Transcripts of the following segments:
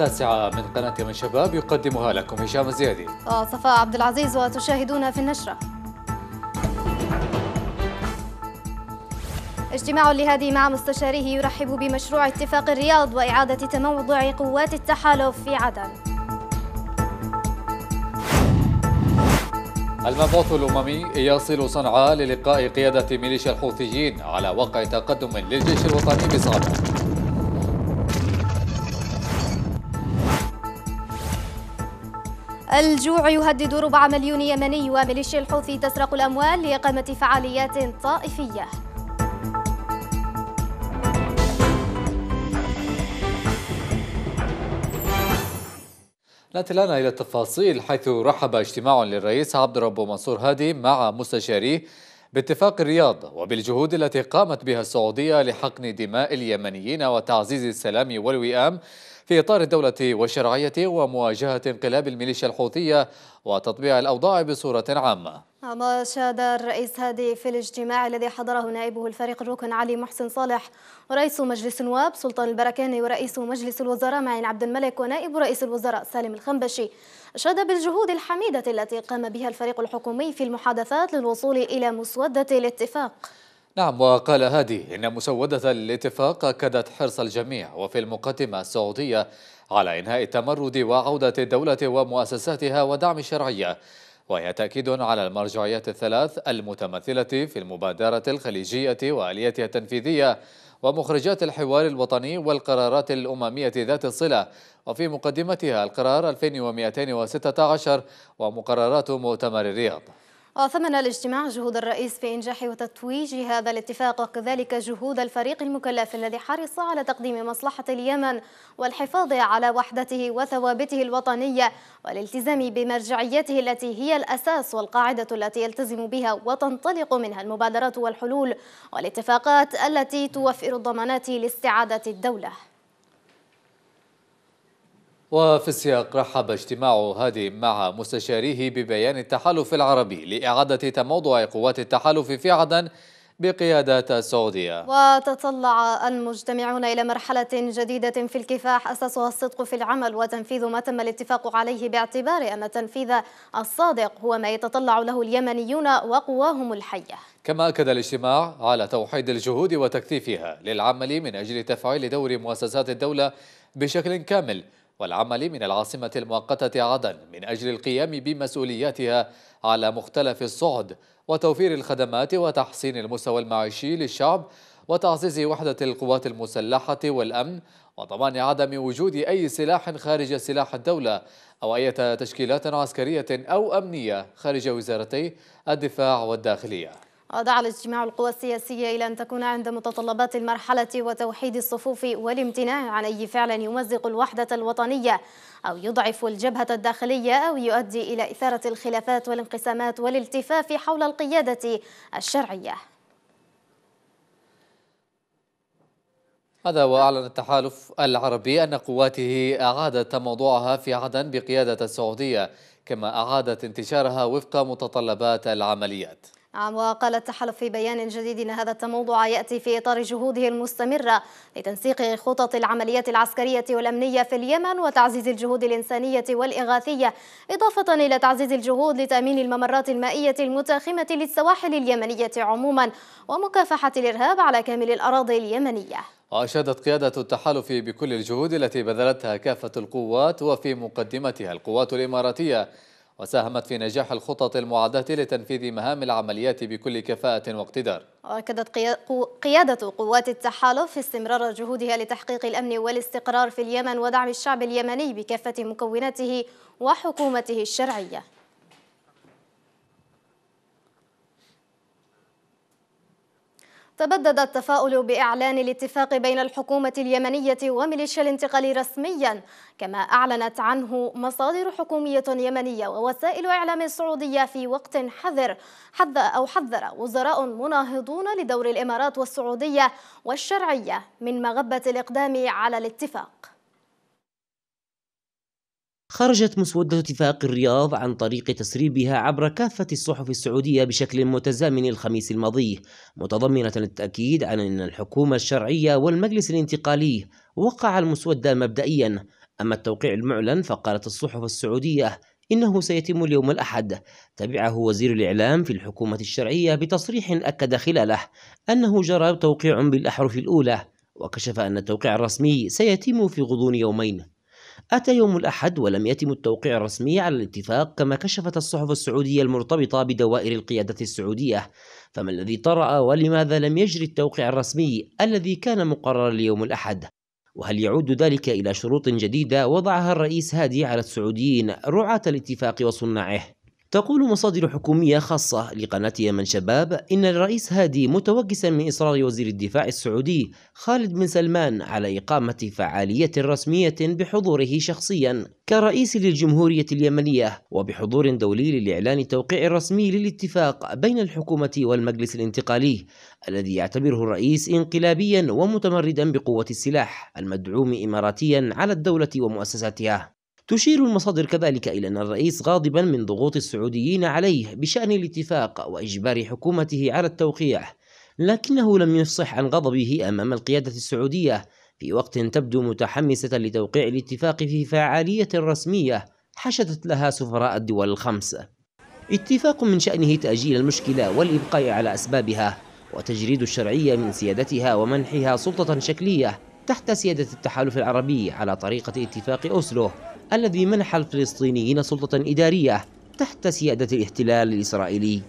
التاسعة من قناة من شباب يقدمها لكم هشام الزيادي وصفاء عبد العزيز وتشاهدون في النشرة اجتماع لهادي مع مستشاريه يرحب بمشروع اتفاق الرياض وإعادة تموضع قوات التحالف في عدن المبعوث الأممي يصل صنعاء للقاء قيادة ميليشيا الحوثيين على وقع تقدم للجيش الوطني بصنعاء الجوع يهدد ربع مليون يمني وميليشيا الحوثي تسرق الأموال لإقامة فعاليات طائفية ناتي الآن إلى التفاصيل حيث رحب اجتماع للرئيس عبد الرب منصور هادي مع مستشاريه باتفاق الرياض وبالجهود التي قامت بها السعودية لحقن دماء اليمنيين وتعزيز السلام والوئام في إطار الدولة والشرعية ومواجهة انقلاب الميليشيا الحوثية وتطبيع الأوضاع بصورة عامة ما شاد الرئيس هادي في الاجتماع الذي حضره نائبه الفريق الركن علي محسن صالح ورئيس مجلس النواب سلطان البركاني ورئيس مجلس الوزراء معين عبد الملك ونائب رئيس الوزراء سالم الخنبشي أشاد بالجهود الحميدة التي قام بها الفريق الحكومي في المحادثات للوصول إلى مسودة الاتفاق نعم وقال هادي إن مسودة الاتفاق أكدت حرص الجميع وفي المقدمة السعودية على إنهاء التمرد وعودة الدولة ومؤسساتها ودعم الشرعية وهي تأكيد على المرجعيات الثلاث المتمثلة في المبادرة الخليجية وآليتها التنفيذية ومخرجات الحوار الوطني والقرارات الأممية ذات الصلة وفي مقدمتها القرار 2216 ومقررات مؤتمر الرياض وثمن الاجتماع جهود الرئيس في إنجاح وتتويج هذا الاتفاق وكذلك جهود الفريق المكلف الذي حرص على تقديم مصلحة اليمن والحفاظ على وحدته وثوابته الوطنية والالتزام بمرجعيته التي هي الأساس والقاعدة التي يلتزم بها وتنطلق منها المبادرات والحلول والاتفاقات التي توفر الضمانات لاستعادة الدولة وفي السياق رحب اجتماع هادي مع مستشاريه ببيان التحالف العربي لإعادة تموضع قوات التحالف في عدن بقيادات السعودية وتطلع المجتمعون إلى مرحلة جديدة في الكفاح أساسها الصدق في العمل وتنفيذ ما تم الاتفاق عليه باعتبار أن التنفيذ الصادق هو ما يتطلع له اليمنيون وقواهم الحية كما أكد الاجتماع على توحيد الجهود وتكثيفها للعمل من أجل تفعيل دور مؤسسات الدولة بشكل كامل والعمل من العاصمة المؤقتة عدن من أجل القيام بمسؤولياتها على مختلف الصعد وتوفير الخدمات وتحسين المستوى المعيشي للشعب وتعزيز وحدة القوات المسلحة والأمن وضمان عدم وجود أي سلاح خارج سلاح الدولة أو أي تشكيلات عسكرية أو أمنية خارج وزارتي الدفاع والداخلية ودعا الاجتماع القوى السياسية إلى أن تكون عند متطلبات المرحلة وتوحيد الصفوف والامتناع عن أي فعل يمزق الوحدة الوطنية أو يضعف الجبهة الداخلية أو يؤدي إلى إثارة الخلافات والانقسامات والالتفاف حول القيادة الشرعية هذا وأعلن التحالف العربي أن قواته أعادت موضوعها في عدن بقيادة السعودية كما أعادت انتشارها وفق متطلبات العمليات نعم وقال التحالف في بيان جديد ان هذا التموضع ياتي في اطار جهوده المستمره لتنسيق خطط العمليات العسكريه والامنيه في اليمن وتعزيز الجهود الانسانيه والاغاثيه اضافه الى تعزيز الجهود لتامين الممرات المائيه المتاخمه للسواحل اليمنيه عموما ومكافحه الارهاب على كامل الاراضي اليمنيه وأشادت قيادة التحالف بكل الجهود التي بذلتها كافة القوات وفي مقدمتها القوات الإماراتية وساهمت في نجاح الخطط المعدة لتنفيذ مهام العمليات بكل كفاءة واقتدار وأكدت قيادة قوات التحالف استمرار جهودها لتحقيق الأمن والاستقرار في اليمن ودعم الشعب اليمني بكافة مكوناته وحكومته الشرعية تبدد التفاؤل بإعلان الاتفاق بين الحكومة اليمنية وميليشيا الانتقال رسميا كما أعلنت عنه مصادر حكومية يمنية ووسائل إعلام سعودية في وقت حذر حذ أو حذر وزراء مناهضون لدور الإمارات والسعودية والشرعية من مغبة الإقدام على الاتفاق خرجت مسودة اتفاق الرياض عن طريق تسريبها عبر كافة الصحف السعودية بشكل متزامن الخميس الماضي متضمنة التأكيد على أن الحكومة الشرعية والمجلس الانتقالي وقع المسودة مبدئيا أما التوقيع المعلن فقالت الصحف السعودية إنه سيتم اليوم الأحد تبعه وزير الإعلام في الحكومة الشرعية بتصريح أكد خلاله أنه جرى توقيع بالأحرف الأولى وكشف أن التوقيع الرسمي سيتم في غضون يومين أتى يوم الأحد ولم يتم التوقيع الرسمي على الاتفاق كما كشفت الصحف السعودية المرتبطة بدوائر القيادة السعودية فما الذي طرأ ولماذا لم يجري التوقيع الرسمي الذي كان مقررا ليوم الأحد؟ وهل يعود ذلك إلى شروط جديدة وضعها الرئيس هادي على السعوديين رعاة الاتفاق وصناعه؟ تقول مصادر حكومية خاصة لقناة يمن شباب إن الرئيس هادي متوجسا من إصرار وزير الدفاع السعودي خالد بن سلمان على إقامة فعالية رسمية بحضوره شخصيا كرئيس للجمهورية اليمنية وبحضور دولي للإعلان التوقيع الرسمي للاتفاق بين الحكومة والمجلس الانتقالي الذي يعتبره الرئيس انقلابيا ومتمردا بقوة السلاح المدعوم إماراتيا على الدولة ومؤسساتها تشير المصادر كذلك إلى أن الرئيس غاضبا من ضغوط السعوديين عليه بشأن الاتفاق وإجبار حكومته على التوقيع لكنه لم يفصح عن غضبه أمام القيادة السعودية في وقت تبدو متحمسة لتوقيع الاتفاق في فعالية رسمية حشدت لها سفراء الدول الخمس اتفاق من شأنه تأجيل المشكلة والإبقاء على أسبابها وتجريد الشرعية من سيادتها ومنحها سلطة شكلية تحت سيادة التحالف العربي على طريقة اتفاق أوسلو الذي منح الفلسطينيين سلطة إدارية تحت سيادة الاحتلال الإسرائيلي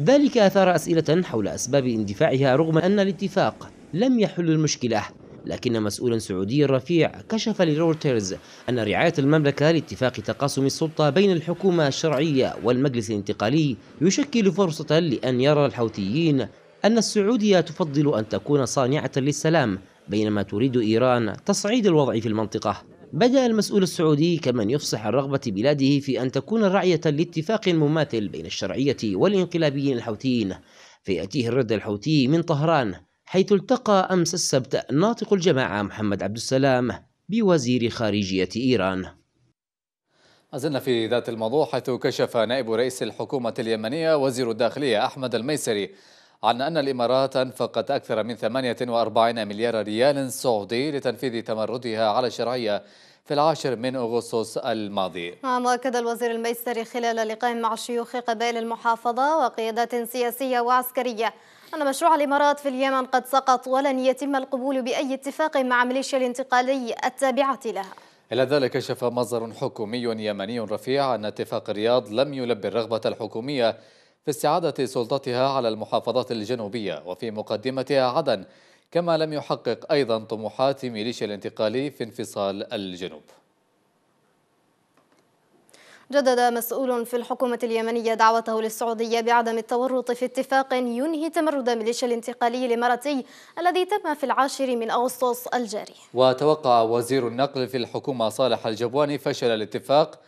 ذلك أثار أسئلة حول أسباب اندفاعها رغم أن الاتفاق لم يحل المشكلة لكن مسؤول سعودي رفيع كشف لرويترز أن رعاية المملكة لاتفاق تقاسم السلطة بين الحكومة الشرعية والمجلس الانتقالي يشكل فرصة لأن يرى الحوثيين أن السعودية تفضل أن تكون صانعة للسلام بينما تريد إيران تصعيد الوضع في المنطقة بدأ المسؤول السعودي كمن يفصح عن رغبة بلاده في أن تكون رعية لاتفاق مماثل بين الشرعية والانقلابيين الحوثيين فيأتيه الرد الحوثي من طهران حيث التقى أمس السبت ناطق الجماعة محمد عبد السلام بوزير خارجية إيران أزلنا في ذات الموضوع حيث كشف نائب رئيس الحكومة اليمنية وزير الداخلية أحمد الميسري عن أن الإمارات أنفقت أكثر من 48 مليار ريال سعودي لتنفيذ تمردها على الشرعية في العاشر من أغسطس الماضي نعم، وأكد الوزير الميسري خلال لقاء مع شيوخ قبائل المحافظة وقيادات سياسية وعسكرية أن مشروع الإمارات في اليمن قد سقط ولن يتم القبول بأي اتفاق مع ميليشيا الانتقالي التابعة لها إلى ذلك كشف مصدر حكومي يمني رفيع أن اتفاق الرياض لم يلبي الرغبة الحكومية في استعادة سلطتها على المحافظات الجنوبية وفي مقدمتها عدن كما لم يحقق أيضا طموحات ميليشيا الانتقالي في انفصال الجنوب جدد مسؤول في الحكومة اليمنية دعوته للسعودية بعدم التورط في اتفاق ينهي تمرد ميليشيا الانتقالي الإماراتي الذي تم في العاشر من أغسطس الجاري وتوقع وزير النقل في الحكومة صالح الجبواني فشل الاتفاق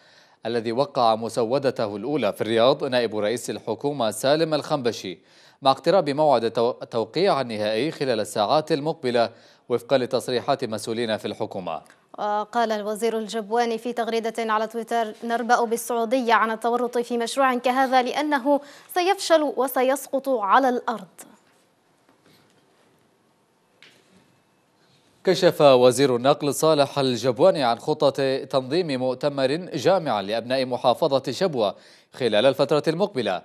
الذي وقع مسودته الأولى في الرياض نائب رئيس الحكومة سالم الخنبشي مع اقتراب موعد التوقيع النهائي خلال الساعات المقبلة وفقا لتصريحات مسؤولين في الحكومة آه، قال الوزير الجبواني في تغريدة على تويتر نربأ بالسعودية عن التورط في مشروع كهذا لأنه سيفشل وسيسقط على الأرض كشف وزير النقل صالح الجبواني عن خطة تنظيم مؤتمر جامع لأبناء محافظة شبوة خلال الفترة المقبلة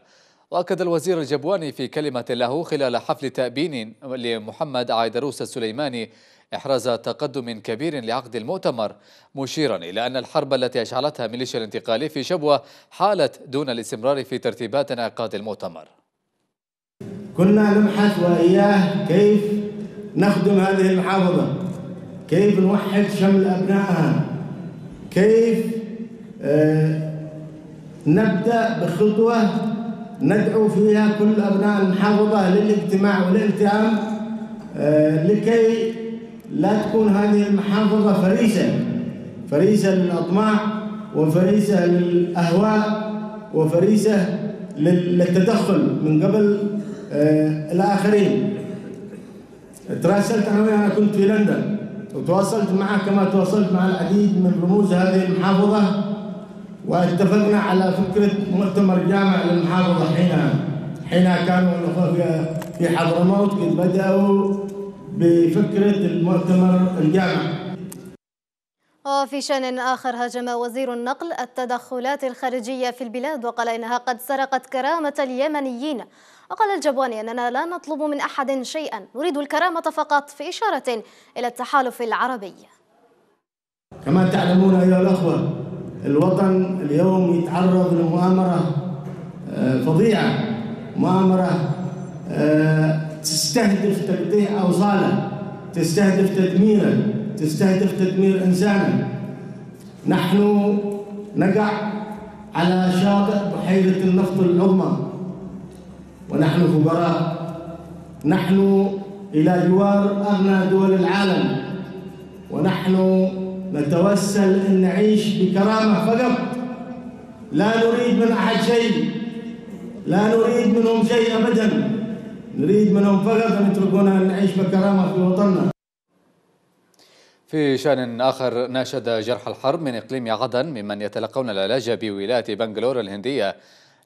وأكد الوزير الجبواني في كلمة له خلال حفل تأبين لمحمد عيدروس السليماني إحراز تقدم كبير لعقد المؤتمر مشيرا إلى أن الحرب التي أشعلتها ميليشيا الانتقالي في شبوة حالت دون الاستمرار في ترتيبات انعقاد المؤتمر كنا نبحث وإياه كيف نخدم هذه المحافظة كيف نوحد شمل أبنائها كيف آه، نبدأ بخطوة ندعو فيها كل أبناء المحافظة للاجتماع والالتئام آه، لكي لا تكون هذه المحافظة فريسة فريسة للأطماع وفريسة للأهواء وفريسة للتدخل من قبل آه، الآخرين تراسلت أنا وأنا كنت في لندن وتواصلت معه كما تواصلت مع العديد من رموز هذه المحافظة واتفقنا على فكرة مؤتمر جامع للمحافظة حين حين كانوا في في حضرموت قد بدأوا بفكرة المؤتمر الجامع وفي شان آخر هاجم وزير النقل التدخلات الخارجية في البلاد وقال إنها قد سرقت كرامة اليمنيين وقال الجبواني أننا لا نطلب من أحد شيئا نريد الكرامة فقط في إشارة إلى التحالف العربي كما تعلمون أيها الأخوة الوطن اليوم يتعرض لمؤامرة آه، فظيعة مؤامرة آه، تستهدف تقطيع أوصاله تستهدف تدميره تستهدف تدمير إنسانه نحن نقع على شاطئ بحيرة النفط العظمى ونحن خبراء نحن إلى جوار أغنى دول العالم ونحن نتوسل أن نعيش بكرامة فقط لا نريد من أحد شيء لا نريد منهم شيء أبدا نريد منهم فقط أن يتركونا نعيش بكرامة في وطننا في شأن آخر ناشد جرح الحرب من إقليم عدن ممن يتلقون العلاج بولاية بنغلور الهندية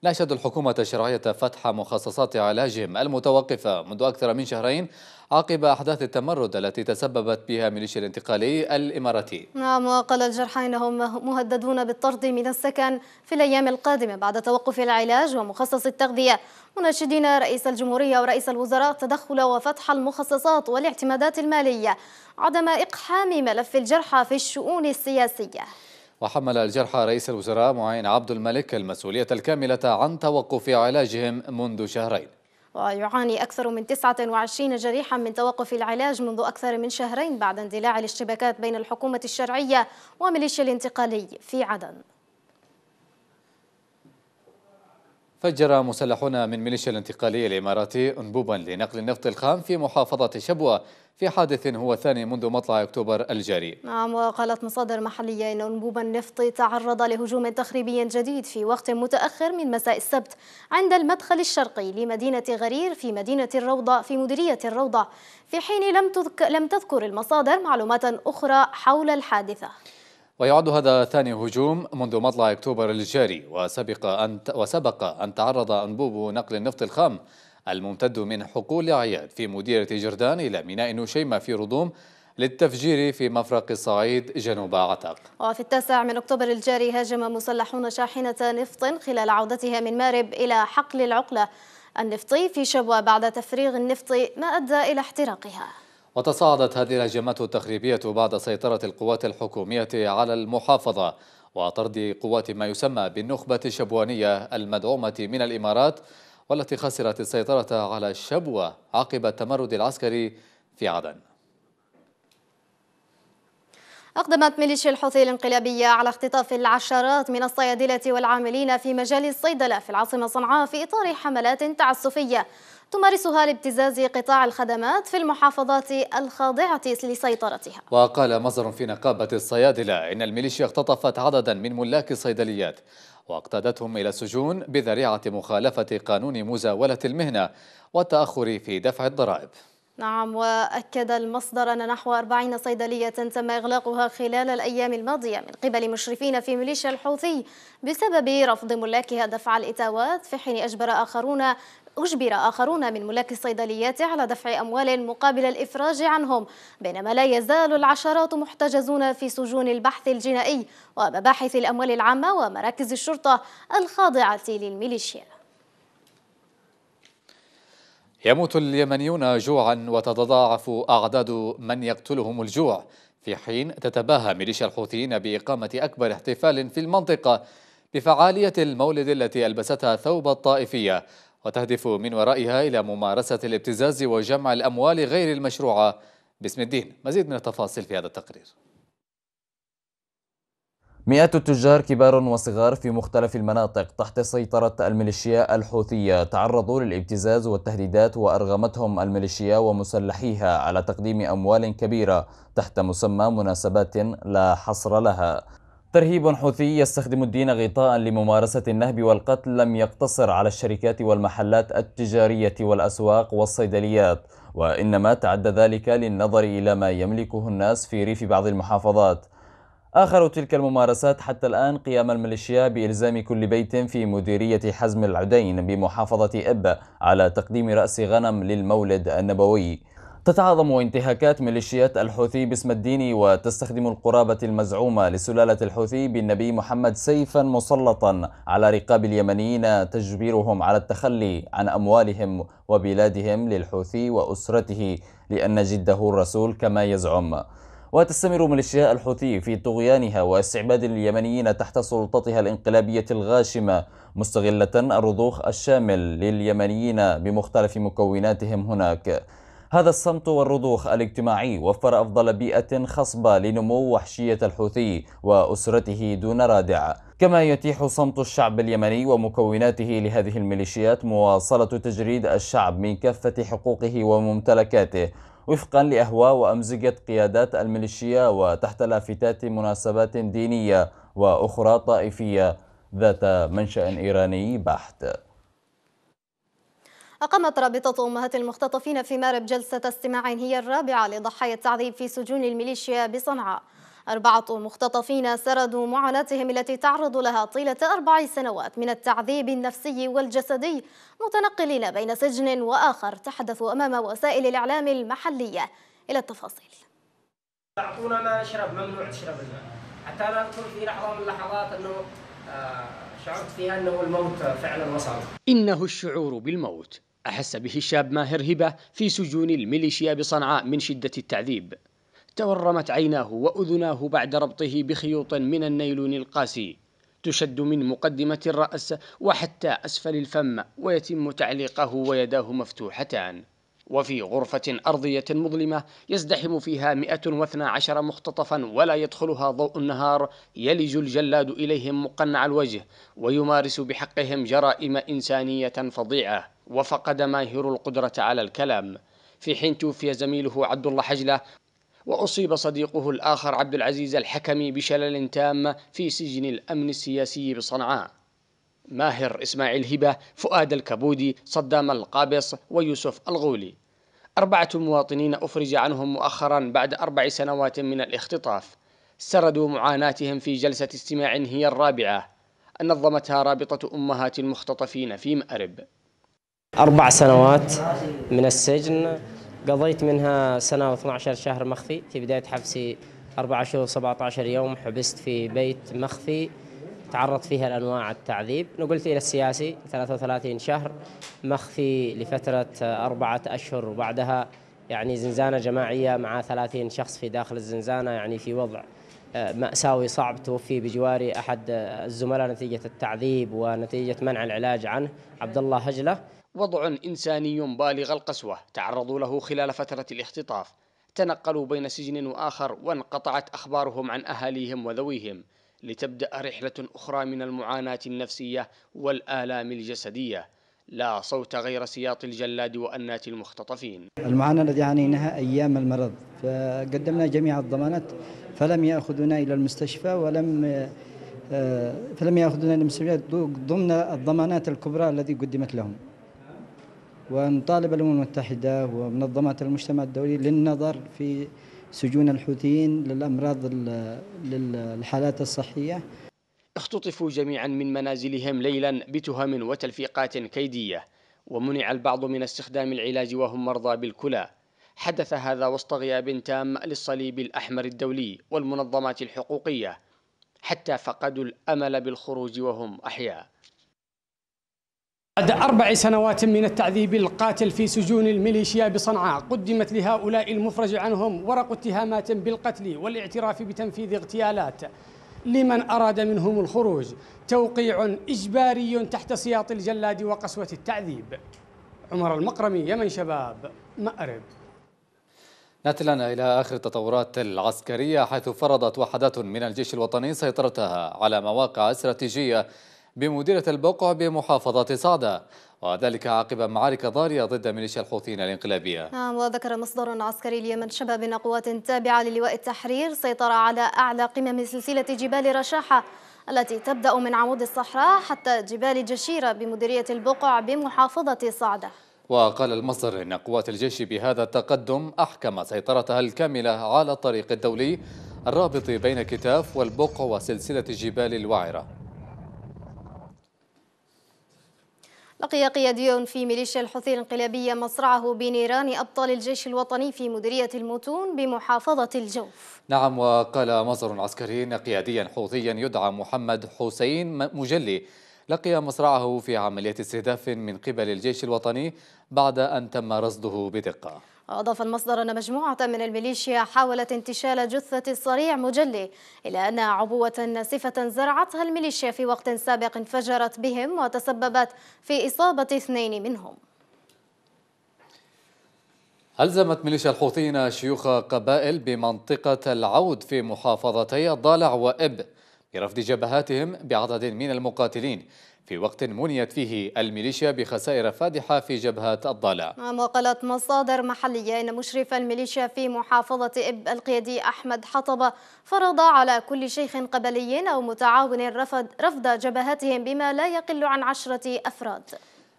ناشد الحكومة الشرعية فتح مخصصات علاجهم المتوقفة منذ أكثر من شهرين عقب أحداث التمرد التي تسببت بها ميليشيا الانتقالي الإماراتي نعم وقال الجرحى أنهم مهددون بالطرد من السكن في الأيام القادمة بعد توقف العلاج ومخصص التغذية مناشدين رئيس الجمهورية ورئيس الوزراء تدخل وفتح المخصصات والاعتمادات المالية عدم إقحام ملف الجرحى في الشؤون السياسية وحمل الجرحى رئيس الوزراء معين عبد الملك المسؤولية الكاملة عن توقف علاجهم منذ شهرين ويعاني أكثر من 29 جريحا من توقف العلاج منذ أكثر من شهرين بعد اندلاع الاشتباكات بين الحكومة الشرعية وميليشيا الانتقالي في عدن فجر مسلحون من ميليشيا الانتقالي الإماراتي أنبوبا لنقل النفط الخام في محافظة شبوة في حادث هو الثاني منذ مطلع أكتوبر الجاري نعم وقالت مصادر محلية أن أنبوب النفط تعرض لهجوم تخريبي جديد في وقت متأخر من مساء السبت عند المدخل الشرقي لمدينة غرير في مدينة الروضة في مديرية الروضة في حين لم, تذك لم تذكر المصادر معلومات أخرى حول الحادثة ويعد هذا ثاني هجوم منذ مطلع أكتوبر الجاري وسبق أن, وسبق أن تعرض أنبوب نقل النفط الخام الممتد من حقول عياد في مديرة جردان إلى ميناء نشيمة في رضوم للتفجير في مفرق الصعيد جنوب عتق وفي التاسع من أكتوبر الجاري هاجم مسلحون شاحنة نفط خلال عودتها من مارب إلى حقل العقلة النفطي في شبوة بعد تفريغ النفط ما أدى إلى احتراقها وتصاعدت هذه الهجمات التخريبية بعد سيطرة القوات الحكومية على المحافظة وطرد قوات ما يسمى بالنخبة الشبوانية المدعومة من الإمارات والتي خسرت السيطرة على الشبوة عقب التمرد العسكري في عدن أقدمت ميليشيا الحوثي الانقلابية على اختطاف العشرات من الصيادلة والعاملين في مجال الصيدلة في العاصمة صنعاء في إطار حملات تعسفية تمارسها لابتزاز قطاع الخدمات في المحافظات الخاضعة لسيطرتها وقال مصدر في نقابة الصيادلة إن الميليشيا اختطفت عددا من ملاك الصيدليات واقتادتهم إلى السجون بذريعة مخالفة قانون مزاولة المهنة والتأخر في دفع الضرائب نعم وأكد المصدر أن نحو 40 صيدلية تم إغلاقها خلال الأيام الماضية من قبل مشرفين في ميليشيا الحوثي بسبب رفض ملاكها دفع الإتاوات في حين أجبر آخرون أجبر آخرون من ملاك الصيدليات على دفع أموال مقابل الإفراج عنهم بينما لا يزال العشرات محتجزون في سجون البحث الجنائي ومباحث الأموال العامة ومراكز الشرطة الخاضعة للميليشيا يموت اليمنيون جوعا وتتضاعف أعداد من يقتلهم الجوع في حين تتباهى ميليشيا الحوثيين بإقامة أكبر احتفال في المنطقة بفعالية المولد التي ألبستها ثوب الطائفية وتهدف من ورائها إلى ممارسة الابتزاز وجمع الأموال غير المشروعة باسم الدين مزيد من التفاصيل في هذا التقرير مئات التجار كبار وصغار في مختلف المناطق تحت سيطرة الميليشيا الحوثية تعرضوا للابتزاز والتهديدات وأرغمتهم الميليشيا ومسلحيها على تقديم أموال كبيرة تحت مسمى مناسبات لا حصر لها ترهيب حوثي يستخدم الدين غطاء لممارسة النهب والقتل لم يقتصر على الشركات والمحلات التجارية والأسواق والصيدليات وإنما تعدى ذلك للنظر إلى ما يملكه الناس في ريف بعض المحافظات آخر تلك الممارسات حتى الآن قيام الميليشيا بإلزام كل بيت في مديرية حزم العدين بمحافظة إب على تقديم رأس غنم للمولد النبوي تتعاظم انتهاكات ميليشيات الحوثي باسم الدين وتستخدم القرابة المزعومة لسلالة الحوثي بالنبي محمد سيفا مسلطا على رقاب اليمنيين تجبيرهم على التخلي عن أموالهم وبلادهم للحوثي وأسرته لأن جده الرسول كما يزعم وتستمر ميليشيا الحوثي في طغيانها واستعباد اليمنيين تحت سلطتها الانقلابية الغاشمة مستغلة الرضوخ الشامل لليمنيين بمختلف مكوناتهم هناك هذا الصمت والرضوخ الاجتماعي وفر أفضل بيئة خصبة لنمو وحشية الحوثي وأسرته دون رادع كما يتيح صمت الشعب اليمني ومكوناته لهذه الميليشيات مواصلة تجريد الشعب من كافة حقوقه وممتلكاته وفقا لأهواء وأمزجة قيادات الميليشيا وتحت لافتات مناسبات دينية وأخرى طائفية ذات منشأ إيراني بحت أقامت رابطة أمهات المختطفين في مارب جلسة استماع هي الرابعة لضحايا التعذيب في سجون الميليشيا بصنعاء أربعة مختطفين سردوا معاناتهم التي تعرضوا لها طيلة أربع سنوات من التعذيب النفسي والجسدي متنقلين بين سجن وآخر تحدثوا أمام وسائل الإعلام المحلية إلى التفاصيل أعطونا ما نشرب ممنوع تشرب الماء حتى أنا أذكر في لحظة من اللحظات أنه آه، شعرت فيها أنه الموت فعلا وصل إنه الشعور بالموت أحس به الشاب ماهر هبة في سجون الميليشيا بصنعاء من شدة التعذيب تورمت عيناه وأذناه بعد ربطه بخيوط من النيلون القاسي تشد من مقدمة الرأس وحتى أسفل الفم ويتم تعليقه ويداه مفتوحتان وفي غرفة أرضية مظلمة يزدحم فيها 112 مختطفا ولا يدخلها ضوء النهار يلج الجلاد إليهم مقنع الوجه ويمارس بحقهم جرائم إنسانية فظيعة وفقد ماهر القدرة على الكلام في حين توفي زميله عبد الله حجلة وأصيب صديقه الآخر عبد العزيز الحكمي بشلل تام في سجن الأمن السياسي بصنعاء ماهر إسماعيل هبة فؤاد الكبودي صدام القابص ويوسف الغولي أربعة مواطنين أفرج عنهم مؤخرا بعد أربع سنوات من الاختطاف سردوا معاناتهم في جلسة استماع هي الرابعة نظمتها رابطة أمهات المختطفين في مأرب أربع سنوات من السجن قضيت منها سنة و12 شهر مخفي في بداية حبسي أربع شهور 17 يوم حبست في بيت مخفي تعرضت فيها لأنواع التعذيب نقلت إلى السياسي 33 شهر مخفي لفترة أربعة أشهر وبعدها يعني زنزانة جماعية مع 30 شخص في داخل الزنزانة يعني في وضع آه، مأساوي صعب توفي بجواري أحد آه، الزملاء نتيجة التعذيب ونتيجة منع العلاج عنه عبد الله هجله وضع إنساني بالغ القسوة تعرضوا له خلال فترة الاختطاف تنقلوا بين سجن وآخر وانقطعت أخبارهم عن أهاليهم وذويهم لتبدأ رحلة أخرى من المعاناة النفسية والآلام الجسدية لا صوت غير سياط الجلاد وأنات المختطفين المعاناة التي عانيناها أيام المرض فقدمنا جميع الضمانات فلم يأخذنا إلى المستشفى ولم آه، فلم يأخذنا إلى المستشفى ضمن الضمانات الكبرى التي قدمت لهم ونطالب الامم المتحده ومنظمات المجتمع الدولي للنظر في سجون الحوثيين للامراض للحالات الصحيه اختطفوا جميعا من منازلهم ليلا بتهم وتلفيقات كيديه ومنع البعض من استخدام العلاج وهم مرضى بالكلى حدث هذا وسط غياب تام للصليب الاحمر الدولي والمنظمات الحقوقيه حتى فقدوا الامل بالخروج وهم احياء بعد أربع سنوات من التعذيب القاتل في سجون الميليشيا بصنعاء قدمت لهؤلاء المفرج عنهم ورق اتهامات بالقتل والاعتراف بتنفيذ اغتيالات لمن أراد منهم الخروج توقيع إجباري تحت سياط الجلاد وقسوة التعذيب عمر المقرمي يمن شباب مأرب ناتي الآن إلى آخر التطورات العسكرية حيث فرضت وحدات من الجيش الوطني سيطرتها على مواقع استراتيجية بمديرة البقع بمحافظة صعدة وذلك عقب معارك ضارية ضد ميليشيا الحوثيين الانقلابية نعم وذكر مصدر عسكري اليمن شباب من قوات تابعة للواء التحرير سيطر على أعلى قمم سلسلة جبال رشاحة التي تبدأ من عمود الصحراء حتى جبال جشيرة بمديرية البقع بمحافظة صعدة وقال المصدر إن قوات الجيش بهذا التقدم أحكم سيطرتها الكاملة على الطريق الدولي الرابط بين كتاف والبقع وسلسلة جبال الوعرة لقي قيادي في ميليشيا الحوثي الانقلابية مصرعه بنيران أبطال الجيش الوطني في مديرية المتون بمحافظة الجوف نعم وقال مصدر عسكري أن قياديا حوثيا يدعى محمد حسين مجلي لقي مصرعه في عملية استهداف من قبل الجيش الوطني بعد أن تم رصده بدقة وأضاف المصدر أن مجموعة من الميليشيا حاولت انتشال جثة الصريع مجلي إلى أن عبوة ناسفة زرعتها الميليشيا في وقت سابق انفجرت بهم وتسببت في إصابة اثنين منهم ألزمت ميليشيا الحوثيين شيوخ قبائل بمنطقة العود في محافظتي الضالع وإب برفض جبهاتهم بعدد من المقاتلين في وقت منيت فيه الميليشيا بخسائر فادحة في جبهة الضالع نعم، وقالت مصادر محلية أن مشرف الميليشيا في محافظة إب القيادي أحمد حطبة فرض على كل شيخ قبلي أو متعاون رفض, رفض جبهتهم بما لا يقل عن عشرة أفراد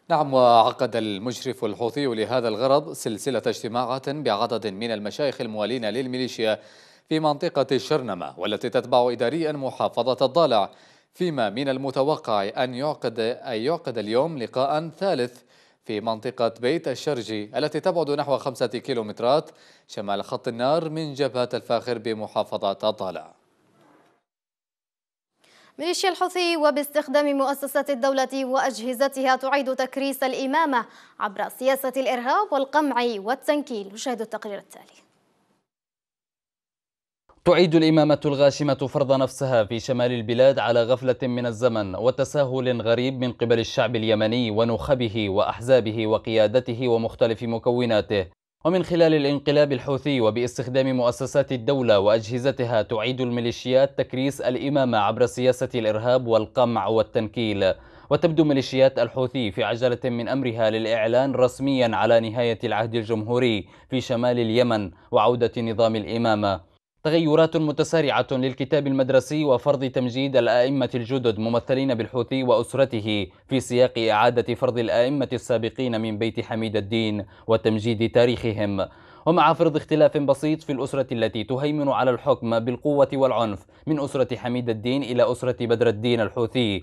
نعم وعقد المشرف الحوثي لهذا الغرض سلسلة اجتماعات بعدد من المشايخ الموالين للميليشيا في منطقة الشرنمة والتي تتبع إداريا محافظة الضالع فيما من المتوقع أن يعقد, أن يعقد اليوم لقاء ثالث في منطقة بيت الشرجي التي تبعد نحو خمسة كيلومترات شمال خط النار من جبهة الفاخر بمحافظة طالع ميليشيا الحوثي وباستخدام مؤسسات الدولة وأجهزتها تعيد تكريس الإمامة عبر سياسة الإرهاب والقمع والتنكيل نشاهد التقرير التالي تعيد الإمامة الغاشمة فرض نفسها في شمال البلاد على غفلة من الزمن وتساهل غريب من قبل الشعب اليمني ونخبه وأحزابه وقيادته ومختلف مكوناته ومن خلال الانقلاب الحوثي وباستخدام مؤسسات الدولة وأجهزتها تعيد الميليشيات تكريس الإمامة عبر سياسة الإرهاب والقمع والتنكيل وتبدو ميليشيات الحوثي في عجلة من أمرها للإعلان رسميا على نهاية العهد الجمهوري في شمال اليمن وعودة نظام الإمامة تغيرات متسارعة للكتاب المدرسي وفرض تمجيد الأئمة الجدد ممثلين بالحوثي وأسرته في سياق إعادة فرض الأئمة السابقين من بيت حميد الدين وتمجيد تاريخهم ومع فرض اختلاف بسيط في الأسرة التي تهيمن على الحكم بالقوة والعنف من أسرة حميد الدين إلى أسرة بدر الدين الحوثي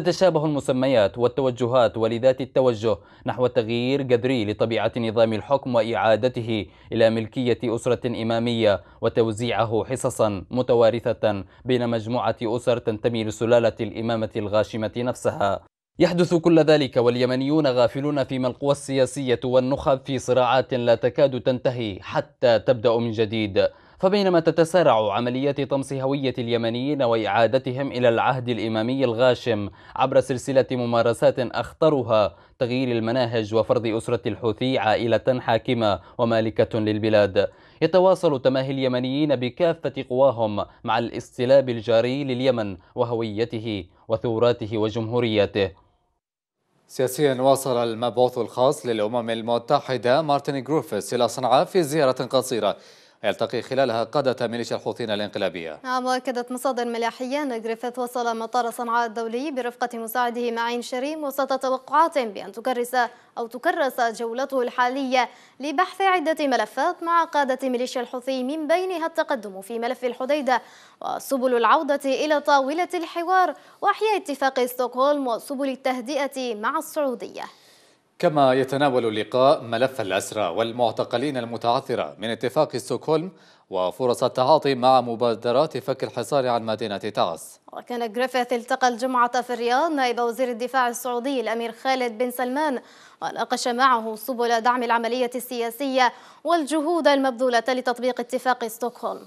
تتشابه المسميات والتوجهات ولذات التوجه نحو تغيير جذري لطبيعة نظام الحكم وإعادته إلى ملكية أسرة إمامية وتوزيعه حصصا متوارثة بين مجموعة أسر تنتمي لسلالة الإمامة الغاشمة نفسها يحدث كل ذلك واليمنيون غافلون فيما القوى السياسية والنخب في صراعات لا تكاد تنتهي حتى تبدأ من جديد فبينما تتسارع عمليات طمس هوية اليمنيين وإعادتهم إلى العهد الإمامي الغاشم عبر سلسلة ممارسات أخطرها تغيير المناهج وفرض أسرة الحوثي عائلة حاكمة ومالكة للبلاد يتواصل تماهي اليمنيين بكافة قواهم مع الاستلاب الجاري لليمن وهويته وثوراته وجمهورياته سياسيا واصل المبعوث الخاص للأمم المتحدة مارتن جروفيس إلى صنعاء في زيارة قصيرة يلتقي خلالها قادة ميليشيا الحوثيين الانقلابية نعم وأكدت مصادر ملاحية أن جريفيث وصل مطار صنعاء الدولي برفقة مساعده معين شريم وسط توقعات بأن تكرس أو تكرس جولته الحالية لبحث عدة ملفات مع قادة ميليشيا الحوثي من بينها التقدم في ملف الحديدة وسبل العودة إلى طاولة الحوار وإحياء اتفاق ستوكهولم وسبل التهدئة مع السعودية كما يتناول اللقاء ملف الأسرى والمعتقلين المتعثرة من اتفاق ستوكهولم وفرص التعاطي مع مبادرات فك الحصار عن مدينة تعز وكان جريفيث التقى الجمعة في الرياض نائب وزير الدفاع السعودي الأمير خالد بن سلمان وناقش معه سبل دعم العملية السياسية والجهود المبذولة لتطبيق اتفاق ستوكهولم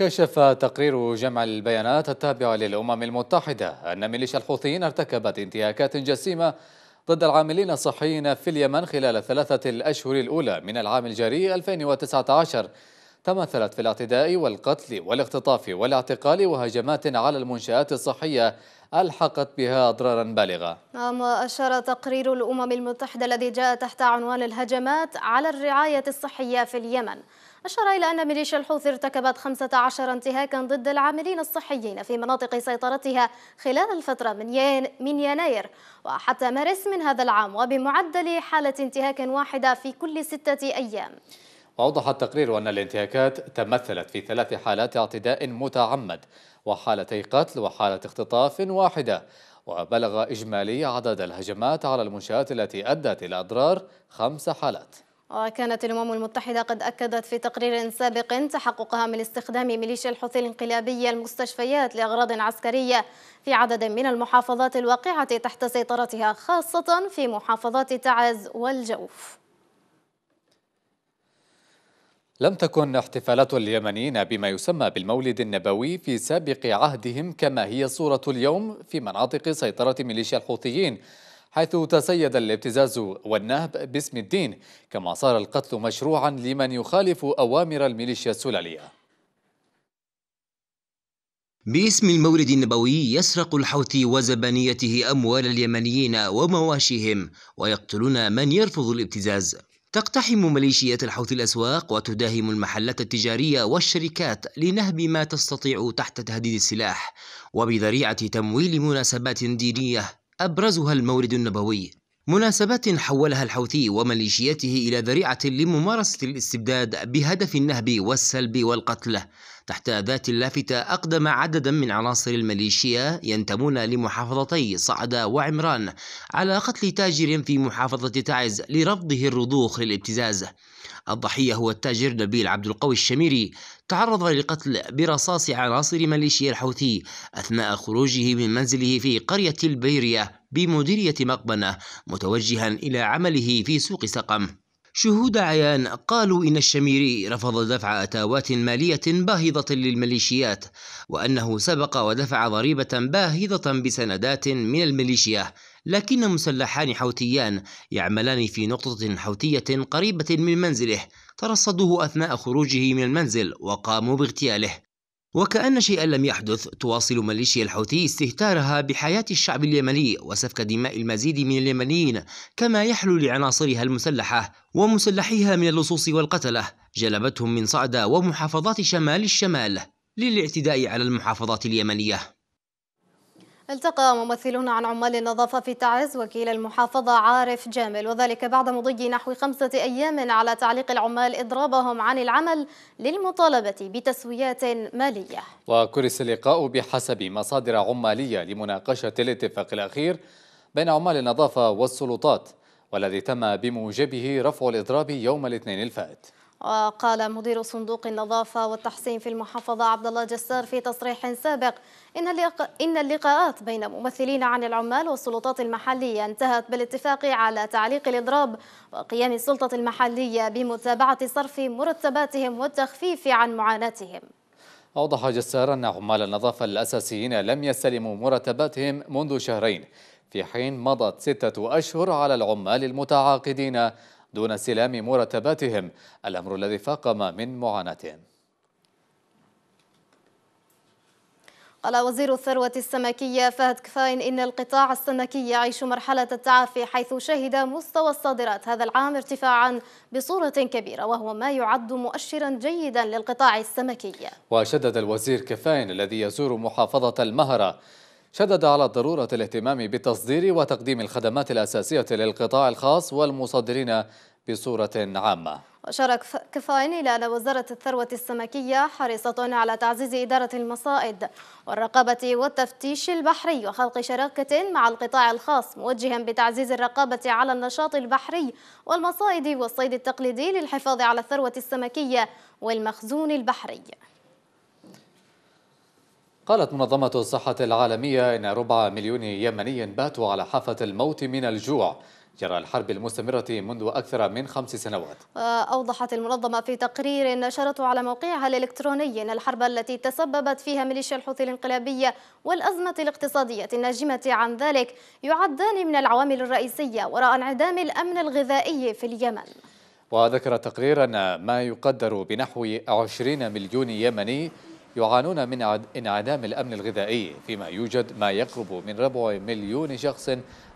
كشف تقرير جمع البيانات التابع للأمم المتحدة أن ميليشيا الحوثيين ارتكبت انتهاكات جسيمة ضد العاملين الصحيين في اليمن خلال ثلاثة الأشهر الأولى من العام الجاري 2019 تمثلت في الاعتداء والقتل والاختطاف والاعتقال وهجمات على المنشآت الصحية ألحقت بها أضرارا بالغة نعم أشار تقرير الأمم المتحدة الذي جاء تحت عنوان الهجمات على الرعاية الصحية في اليمن أشار إلى أن ميليشيا الحوثي ارتكبت 15 انتهاكا ضد العاملين الصحيين في مناطق سيطرتها خلال الفترة من, ين... من يناير وحتى مارس من هذا العام وبمعدل حالة انتهاك واحدة في كل ستة أيام وأوضح التقرير أن الانتهاكات تمثلت في ثلاث حالات اعتداء متعمد وحالتي قتل وحالة اختطاف واحدة وبلغ إجمالي عدد الهجمات على المنشآت التي أدت إلى أضرار خمس حالات وكانت الأمم المتحدة قد أكدت في تقرير سابق تحققها من استخدام ميليشيا الحوثي الانقلابية المستشفيات لأغراض عسكرية في عدد من المحافظات الواقعة تحت سيطرتها خاصة في محافظات تعز والجوف لم تكن احتفالات اليمنيين بما يسمى بالمولد النبوي في سابق عهدهم كما هي صورة اليوم في مناطق سيطرة ميليشيا الحوثيين حيث تسيد الابتزاز والنهب باسم الدين كما صار القتل مشروعا لمن يخالف أوامر الميليشيا السلالية باسم المولد النبوي يسرق الحوثي وزبانيته أموال اليمنيين ومواشيهم ويقتلون من يرفض الابتزاز تقتحم ميليشيات الحوثي الأسواق وتداهم المحلات التجارية والشركات لنهب ما تستطيع تحت تهديد السلاح وبذريعة تمويل مناسبات دينية أبرزها المورد النبوي مناسبات حولها الحوثي وميليشياته إلى ذريعة لممارسة الاستبداد بهدف النهب والسلب والقتل تحت ذات اللافتة أقدم عددا من عناصر الميليشيا ينتمون لمحافظتي صعدة وعمران على قتل تاجر في محافظة تعز لرفضه الرضوخ للابتزاز الضحية هو التاجر نبيل عبد القوي الشميري تعرض لقتل برصاص عناصر ميليشيا الحوثي أثناء خروجه من منزله في قرية البيرية بمديرية مقبنة متوجها إلى عمله في سوق سقم شهود عيان قالوا إن الشميري رفض دفع أتاوات مالية باهظة للميليشيات وأنه سبق ودفع ضريبة باهظة بسندات من الميليشيا لكن مسلحان حوثيان يعملان في نقطة حوثية قريبة من منزله ترصدوه أثناء خروجه من المنزل وقاموا باغتياله وكأن شيئا لم يحدث تواصل ميليشيا الحوثي استهتارها بحياة الشعب اليمني وسفك دماء المزيد من اليمنيين كما يحلو لعناصرها المسلحة ومسلحيها من اللصوص والقتلة جلبتهم من صعدة ومحافظات شمال الشمال للاعتداء على المحافظات اليمنية التقى ممثلون عن عمال النظافة في تعز وكيل المحافظة عارف جامل وذلك بعد مضي نحو خمسة أيام على تعليق العمال إضرابهم عن العمل للمطالبة بتسويات مالية وكرس اللقاء بحسب مصادر عمالية لمناقشة الاتفاق الأخير بين عمال النظافة والسلطات والذي تم بموجبه رفع الإضراب يوم الاثنين الفائت وقال مدير صندوق النظافة والتحسين في المحافظة عبد الله جسار في تصريح سابق إن, إن اللقاءات بين ممثلين عن العمال والسلطات المحلية انتهت بالاتفاق على تعليق الإضراب وقيام السلطة المحلية بمتابعة صرف مرتباتهم والتخفيف عن معاناتهم أوضح جسار أن عمال النظافة الأساسيين لم يستلموا مرتباتهم منذ شهرين في حين مضت ستة أشهر على العمال المتعاقدين دون استلام مرتباتهم الأمر الذي فاقم من معاناتهم قال وزير الثروة السمكية فهد كفاين إن القطاع السمكي يعيش مرحلة التعافي حيث شهد مستوى الصادرات هذا العام ارتفاعا بصورة كبيرة وهو ما يعد مؤشرا جيدا للقطاع السمكي وشدد الوزير كفاين الذي يزور محافظة المهرة شدد على ضرورة الاهتمام بتصدير وتقديم الخدمات الأساسية للقطاع الخاص والمصدرين بصورة عامة وشارك كفاين إلى أن وزارة الثروة السمكية حريصة على تعزيز إدارة المصائد والرقابة والتفتيش البحري وخلق شراكة مع القطاع الخاص موجها بتعزيز الرقابة على النشاط البحري والمصائد والصيد التقليدي للحفاظ على الثروة السمكية والمخزون البحري قالت منظمة الصحة العالمية إن ربع مليون يمني باتوا على حافة الموت من الجوع جرى الحرب المستمرة منذ أكثر من خمس سنوات آه، أوضحت المنظمة في تقرير نشرته على موقعها الإلكتروني أن الحرب التي تسببت فيها ميليشيا الحوثي الانقلابية والأزمة الاقتصادية الناجمة عن ذلك يعدان من العوامل الرئيسية وراء انعدام الأمن الغذائي في اليمن وذكر التقرير أن ما يقدر بنحو 20 مليون يمني يعانون من انعدام الأمن الغذائي فيما يوجد ما يقرب من ربع مليون شخص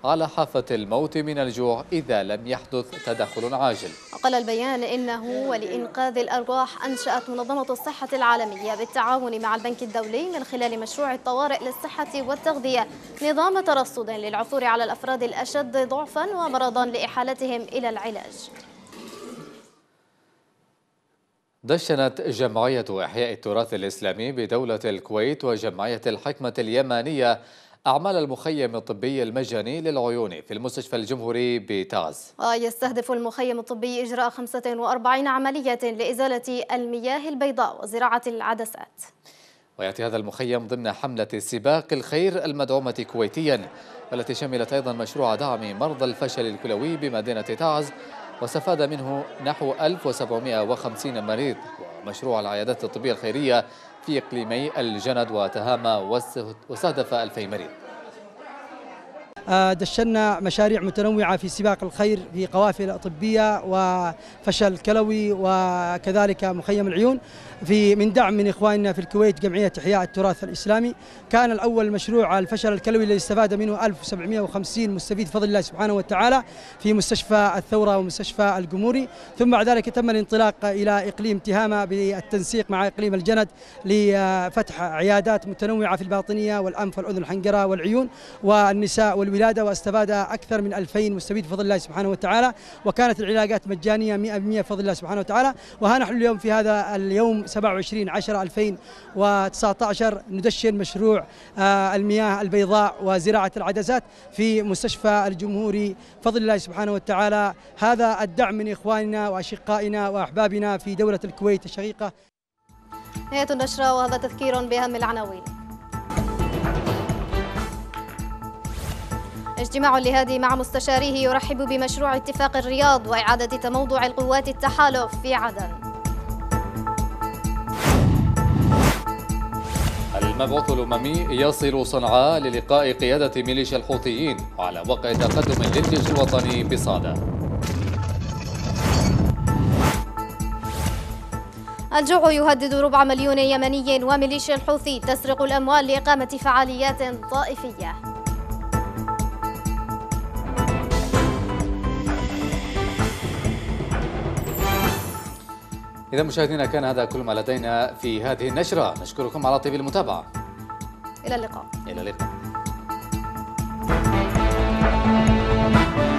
على حافة الموت من الجوع إذا لم يحدث تدخل عاجل قال البيان إنه ولإنقاذ الأرواح أنشأت منظمة الصحة العالمية بالتعاون مع البنك الدولي من خلال مشروع الطوارئ للصحة والتغذية نظام ترصد للعثور على الأفراد الأشد ضعفا ومرضا لإحالتهم إلى العلاج دشنت جمعية إحياء التراث الإسلامي بدولة الكويت وجمعية الحكمة اليمانية أعمال المخيم الطبي المجاني للعيون في المستشفى الجمهوري بتعز آه، يستهدف المخيم الطبي إجراء 45 عملية لإزالة المياه البيضاء وزراعة العدسات ويأتي هذا المخيم ضمن حملة سباق الخير المدعومة كويتيا والتي شملت أيضا مشروع دعم مرضى الفشل الكلوي بمدينة تعز واستفاد منه نحو 1750 مريض ومشروع العيادات الطبية الخيرية في إقليمي الجند وتهامة واستهدف 2000 مريض آه، دشنا مشاريع متنوعة في سباق الخير في قوافل طبية وفشل كلوي وكذلك مخيم العيون في من دعم من إخواننا في الكويت جمعية إحياء التراث الإسلامي كان الأول مشروع الفشل الكلوي الذي استفاد منه 1750 مستفيد بفضل الله سبحانه وتعالى في مستشفى الثورة ومستشفى الجمهوري ثم بعد ذلك تم الانطلاق إلى إقليم تهامة بالتنسيق مع إقليم الجند لفتح عيادات متنوعة في الباطنية والأنف والأذن الحنجرة والعيون والنساء وال الولاده واستفاد اكثر من 2000 مستفيد بفضل الله سبحانه وتعالى وكانت العلاقات مجانيه 100% بفضل الله سبحانه وتعالى وها نحن اليوم في هذا اليوم 27 10 2019 ندشن مشروع آه، المياه البيضاء وزراعه العدسات في مستشفى الجمهوري فضل الله سبحانه وتعالى هذا الدعم من اخواننا واشقائنا واحبابنا في دوله الكويت الشقيقه نهايه النشره وهذا تذكير باهم العناوين اجتماع لهادي مع مستشاريه يرحب بمشروع اتفاق الرياض وإعادة تموضع القوات التحالف في عدن المبعوث الأممي يصل صنعاء للقاء قيادة ميليشيا الحوثيين على وقع تقدم للجيش الوطني بصعدة الجوع يهدد ربع مليون يمني وميليشيا الحوثي تسرق الأموال لإقامة فعاليات طائفية إذا مشاهدينا كان هذا كل ما لدينا في هذه النشرة نشكركم على طيب المتابعة إلى اللقاء إلى اللقاء